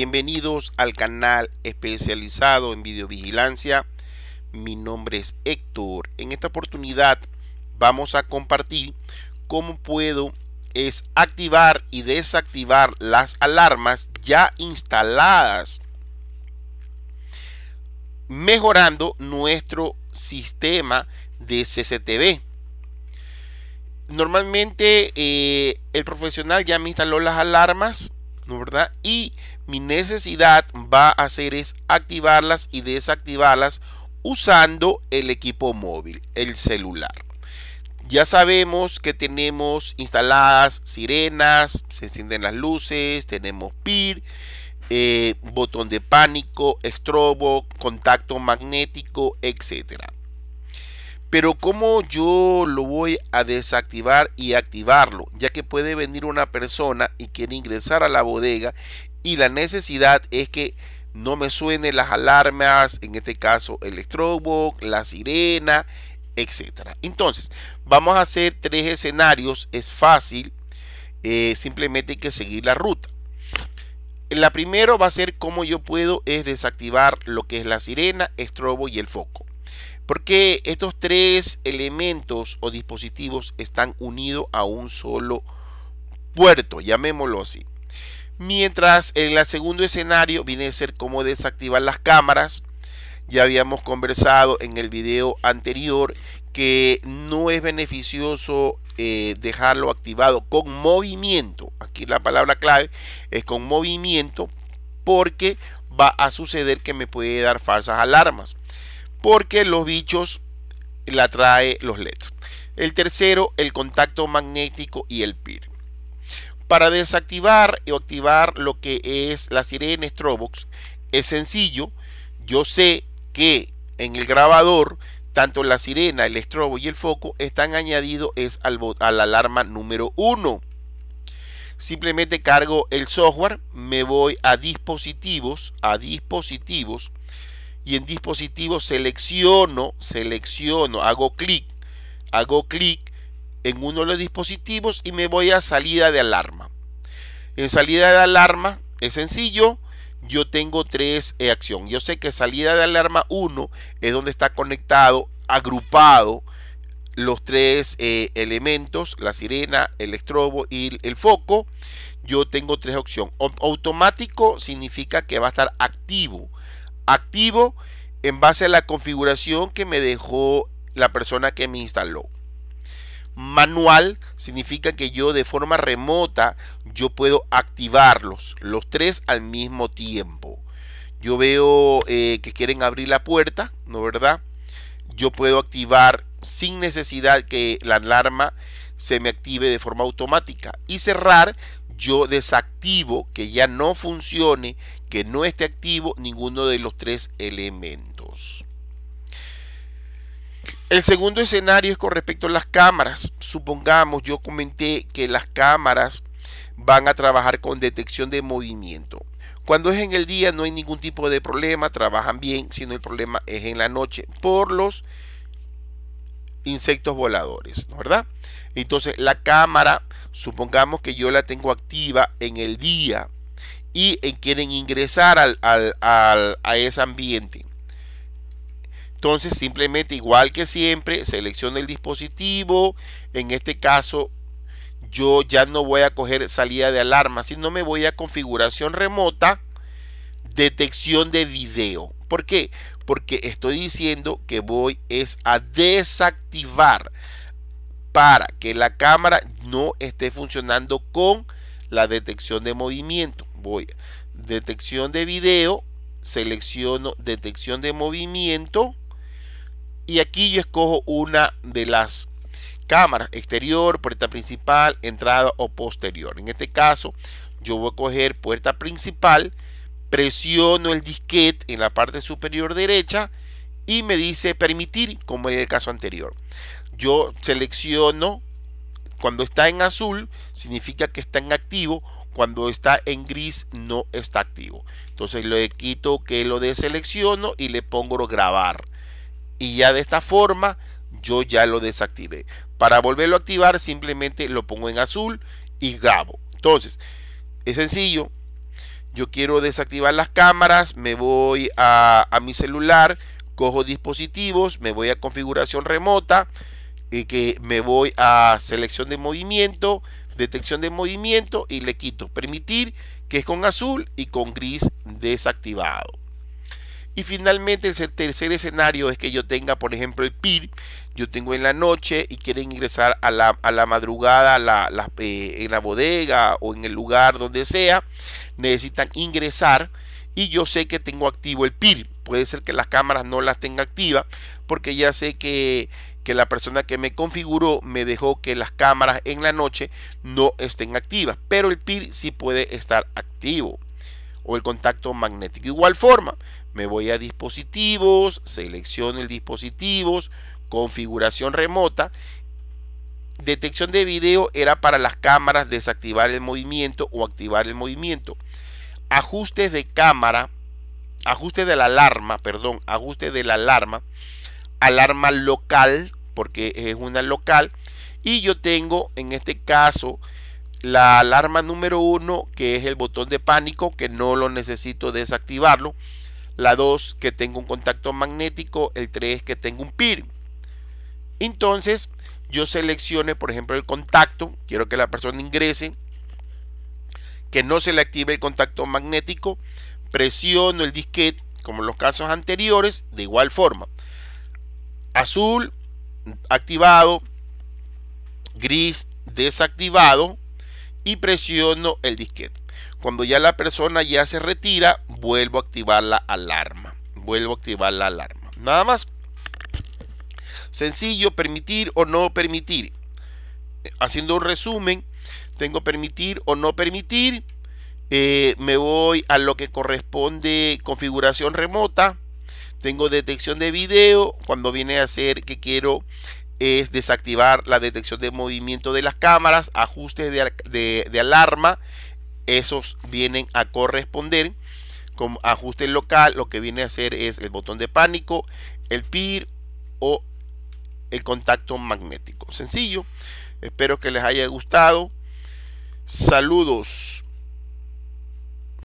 Bienvenidos al canal especializado en videovigilancia. Mi nombre es Héctor. En esta oportunidad vamos a compartir cómo puedo es activar y desactivar las alarmas ya instaladas mejorando nuestro sistema de CCTV. Normalmente eh, el profesional ya me instaló las alarmas, ¿no ¿verdad? Y mi necesidad va a hacer es activarlas y desactivarlas usando el equipo móvil, el celular. Ya sabemos que tenemos instaladas sirenas, se encienden las luces, tenemos PIR, eh, botón de pánico, estrobo, contacto magnético, etcétera. Pero ¿cómo yo lo voy a desactivar y activarlo? Ya que puede venir una persona y quiere ingresar a la bodega y la necesidad es que no me suenen las alarmas, en este caso el strobo, la sirena, etc. Entonces, vamos a hacer tres escenarios, es fácil, eh, simplemente hay que seguir la ruta. La primero va a ser cómo yo puedo es desactivar lo que es la sirena, estrobo y el foco. Porque estos tres elementos o dispositivos están unidos a un solo puerto, llamémoslo así. Mientras en el segundo escenario viene a ser cómo desactivar las cámaras. Ya habíamos conversado en el video anterior que no es beneficioso eh, dejarlo activado con movimiento. Aquí la palabra clave es con movimiento porque va a suceder que me puede dar falsas alarmas porque los bichos la trae los LEDs. El tercero, el contacto magnético y el PIR. Para desactivar o activar lo que es la sirena Strobox es sencillo. Yo sé que en el grabador tanto la sirena, el estrobo y el foco están añadidos es al, la alarma número 1. Simplemente cargo el software, me voy a dispositivos, a dispositivos y en dispositivo selecciono, selecciono, hago clic, hago clic en uno de los dispositivos y me voy a salida de alarma. En salida de alarma es sencillo, yo tengo tres acciones. acción. Yo sé que salida de alarma 1 es donde está conectado, agrupado los tres eh, elementos, la sirena, el estrobo y el foco. Yo tengo tres opciones. Automático significa que va a estar activo activo en base a la configuración que me dejó la persona que me instaló. Manual significa que yo de forma remota yo puedo activarlos los tres al mismo tiempo. Yo veo eh, que quieren abrir la puerta, ¿no verdad? Yo puedo activar sin necesidad que la alarma se me active de forma automática y cerrar yo desactivo, que ya no funcione, que no esté activo ninguno de los tres elementos. El segundo escenario es con respecto a las cámaras. Supongamos, yo comenté que las cámaras van a trabajar con detección de movimiento. Cuando es en el día no hay ningún tipo de problema, trabajan bien, no el problema es en la noche por los insectos voladores, ¿no? ¿verdad? Entonces la cámara Supongamos que yo la tengo activa en el día y quieren ingresar al, a ese ambiente. Entonces simplemente igual que siempre selecciono el dispositivo. En este caso yo ya no voy a coger salida de alarma, sino me voy a configuración remota, detección de video. ¿Por qué? Porque estoy diciendo que voy es a desactivar para que la cámara no esté funcionando con la detección de movimiento. Voy a detección de video, selecciono detección de movimiento y aquí yo escojo una de las cámaras, exterior, puerta principal, entrada o posterior. En este caso yo voy a coger puerta principal, presiono el disquete en la parte superior derecha y me dice permitir como en el caso anterior yo selecciono cuando está en azul significa que está en activo cuando está en gris no está activo entonces le quito que lo deselecciono y le pongo grabar y ya de esta forma yo ya lo desactivé para volverlo a activar simplemente lo pongo en azul y grabo entonces es sencillo yo quiero desactivar las cámaras me voy a, a mi celular cojo dispositivos me voy a configuración remota y que me voy a selección de movimiento, detección de movimiento y le quito permitir, que es con azul y con gris desactivado. Y finalmente el tercer escenario es que yo tenga, por ejemplo, el PIR, yo tengo en la noche y quieren ingresar a la, madrugada eh, en la bodega o en el lugar donde sea, necesitan ingresar y yo sé que tengo activo el PIR. Puede ser que las cámaras no las tenga activas porque ya sé que que la persona que me configuró me dejó que las cámaras en la noche no estén activas, pero el PIR sí puede estar activo o el contacto magnético. Igual forma, me voy a dispositivos, selecciono el dispositivos, configuración remota. Detección de video era para las cámaras desactivar el movimiento o activar el movimiento. Ajustes de cámara, ajuste de la alarma, perdón, ajuste de la alarma, alarma local, porque es una local. Y yo tengo en este caso la alarma número uno que es el botón de pánico que no lo necesito desactivarlo. La 2 que tengo un contacto magnético. El 3 que tengo un PIR. Entonces yo seleccione por ejemplo el contacto. Quiero que la persona ingrese. Que no se le active el contacto magnético. Presiono el disquete como en los casos anteriores de igual forma. Azul activado, gris desactivado y presiono el disquete. Cuando ya la persona ya se retira, vuelvo a activar la alarma. Vuelvo a activar la alarma. Nada más. Sencillo, permitir o no permitir. Haciendo un resumen, tengo permitir o no permitir. Eh, me voy a lo que corresponde configuración remota tengo detección de video cuando viene a hacer que quiero es desactivar la detección de movimiento de las cámaras, ajustes de, alarma, esos vienen a corresponder con ajuste local, lo que viene a hacer es el botón de pánico, el PIR o el contacto magnético. Sencillo, espero que les haya gustado. Saludos.